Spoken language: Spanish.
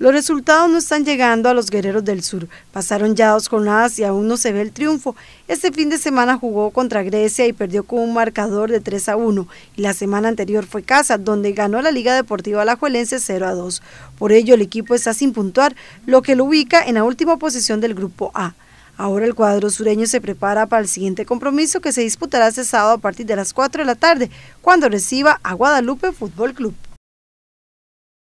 Los resultados no están llegando a los guerreros del sur. Pasaron ya dos jornadas y aún no se ve el triunfo. Este fin de semana jugó contra Grecia y perdió con un marcador de 3 a 1. Y la semana anterior fue casa, donde ganó la Liga Deportiva Alajuelense 0 a 2. Por ello, el equipo está sin puntuar, lo que lo ubica en la última posición del Grupo A. Ahora el cuadro sureño se prepara para el siguiente compromiso que se disputará este sábado a partir de las 4 de la tarde, cuando reciba a Guadalupe Fútbol Club.